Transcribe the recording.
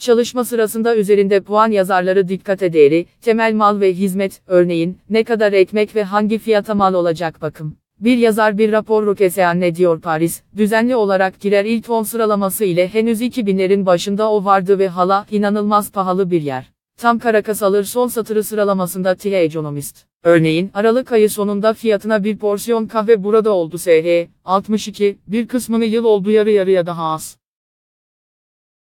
Çalışma sırasında üzerinde puan yazarları dikkate değeri, temel mal ve hizmet, örneğin, ne kadar ekmek ve hangi fiyata mal olacak bakım. Bir yazar bir rapor Rukesean ne diyor Paris, düzenli olarak girer ilk 10 sıralaması ile henüz 2000'lerin başında o vardı ve hala inanılmaz pahalı bir yer. Tam Karakas alır son satırı sıralamasında The Economist. Örneğin, Aralık ayı sonunda fiyatına bir porsiyon kahve burada oldu SH, 62, bir kısmını yıl oldu yarı yarıya daha az.